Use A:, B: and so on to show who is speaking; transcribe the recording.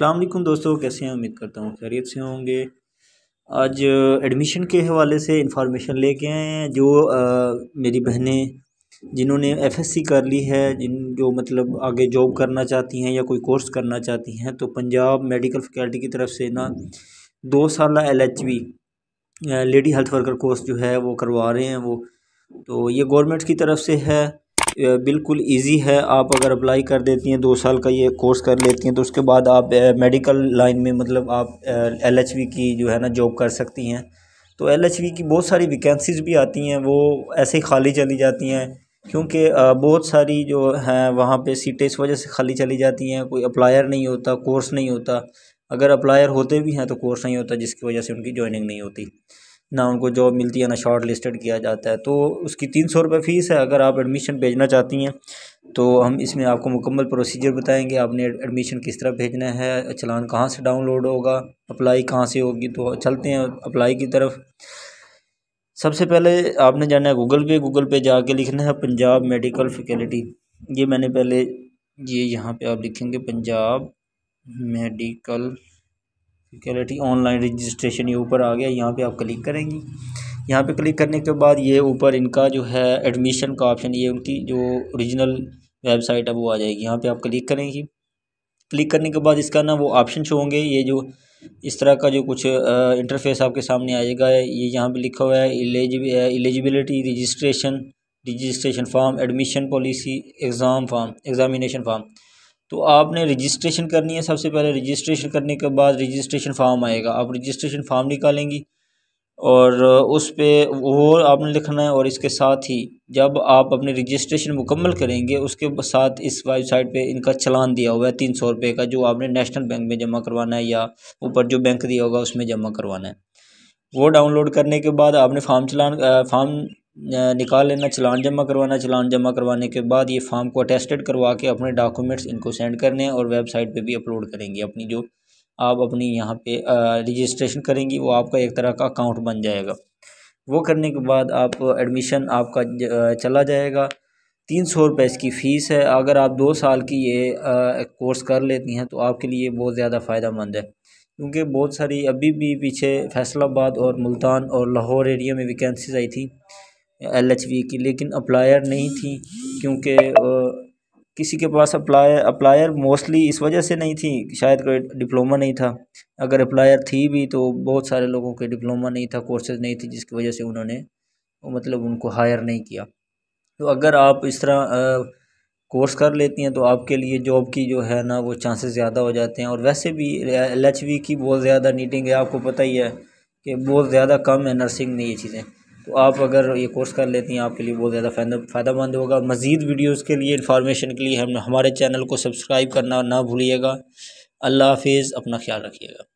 A: अल्लाम दोस्तों कैसे हैं उम्मीद करता हूँ खैरियत से होंगे आज एडमिशन के हवाले से इंफॉर्मेशन लेके आए हैं जो आ, मेरी बहनें जिन्होंने एफएससी कर ली है जिन जो मतलब आगे जॉब करना चाहती हैं या कोई कोर्स करना चाहती हैं तो पंजाब मेडिकल फैकल्टी की तरफ से ना दो साल L H lady health worker course जो है वो करवा रहे हैं वो तो ये गवर्नमेंट की तरफ से है बिल्कुल इजी है आप अगर अप्लाई कर देती हैं दो साल का ये कोर्स कर लेती हैं तो उसके बाद आप मेडिकल लाइन में मतलब आप एलएचवी की जो है ना जॉब कर सकती हैं तो एलएचवी की बहुत सारी वैकेंसीज भी आती हैं वो ऐसे ही खाली चली जाती हैं क्योंकि बहुत सारी जो हैं वहाँ पे सीटें इस वजह से खाली चली जाती हैं कोई अप्लायर नहीं होता कोर्स नहीं होता अगर अप्लायर होते भी हैं तो कोर्स नहीं होता जिसकी वजह से उनकी ज्वाइनिंग नहीं होती ना उनको जॉब मिलती है ना शॉर्ट लिस्टेड किया जाता है तो उसकी तीन सौ रुपये फ़ीस है अगर आप एडमिशन भेजना चाहती हैं तो हम इसमें आपको मुकम्मल प्रोसीजर बताएंगे आपने एडमिशन किस तरह भेजना है चलान कहाँ से डाउनलोड होगा अप्लाई कहाँ से होगी तो चलते हैं अप्लाई की तरफ सबसे पहले आपने जाना है गूगल पे गूगल पे जाके लिखना है पंजाब मेडिकल फैकल्टी ये मैंने पहले ये यहाँ पर आप लिखेंगे Punjab medical security online registration ये ऊपर आ गया यहाँ पे आप क्लिक करेंगी यहाँ पे क्लिक करने के बाद ये ऊपर इनका जो है एडमिशन का ऑप्शन ये उनकी जो ओरिजिनल वेबसाइट है वो आ जाएगी यहाँ पे आप क्लिक करेंगी क्लिक करने के बाद इसका ना वो ऑप्शन शो होंगे ये जो इस तरह का जो कुछ इंटरफेस आपके सामने आएगा ये यहाँ पर लिखा हुआ है eligibility registration registration form admission policy exam form examination form तो आपने रजिस्ट्रेशन करनी है सबसे पहले रजिस्ट्रेशन करने के बाद रजिस्ट्रेशन फॉर्म आएगा आप रजिस्ट्रेशन फार्म निकालेंगी और उस पर वो आपने लिखना है और इसके साथ ही जब आप अपने रजिस्ट्रेशन मुकम्मल करेंगे उसके साथ इस वेबसाइट पे इनका चलान दिया हुआ है तीन सौ रुपये का जो आपने नेशनल बैंक में जमा करवाना है या ऊपर जो बैंक दिया होगा उसमें जमा करवाना है वो डाउनलोड करने के बाद आपने फॉर्म चलान फॉर्म निकाल लेना चलान जमा करवाना चलान जमा करवाने के बाद ये फॉर्म को अटेस्टेड करवा के अपने डॉक्यूमेंट्स इनको सेंड करने हैं और वेबसाइट पे भी अपलोड करेंगे अपनी जो आप अपनी यहाँ पे रजिस्ट्रेशन करेंगी वो आपका एक तरह का अकाउंट बन जाएगा वो करने के बाद आप एडमिशन आपका चला जाएगा तीन सौ रुपये इसकी फ़ीस है अगर आप दो साल की ये कोर्स कर लेती हैं तो आपके लिए बहुत ज़्यादा फ़ायदा मंद है क्योंकि बहुत सारी अभी भी पीछे फैसलाबाद और मुल्तान और लाहौर एरिया में वैकेंसीज आई थी एल एच वी की लेकिन अप्लायर नहीं थी क्योंकि किसी के पास अप्लायर अप्लायर मोस्टली इस वजह से नहीं थी शायद कोई डिप्लोमा नहीं था अगर अप्लायर थी भी तो बहुत सारे लोगों के डिप्लोमा नहीं था कोर्सेज नहीं थी जिसकी वजह से उन्होंने मतलब उनको हायर नहीं किया तो अगर आप इस तरह आ, कोर्स कर लेती हैं तो आपके लिए जॉब की जो है ना वो चांसेस ज़्यादा हो जाते हैं और वैसे भी एल की बहुत ज़्यादा नीटिंग है आपको पता ही है कि बहुत ज़्यादा कम है नर्सिंग में ये चीज़ें तो आप अगर ये कोर्स कर लेती हैं आपके लिए बहुत ज़्यादा फ़ायदेमंद होगा मज़ीद वीडियोज़ के लिए इन्फॉर्मेशन के लिए हम हमारे चैनल को सब्सक्राइब करना ना भूलिएगा अल्लाह हाफिज़ अपना ख्याल रखिएगा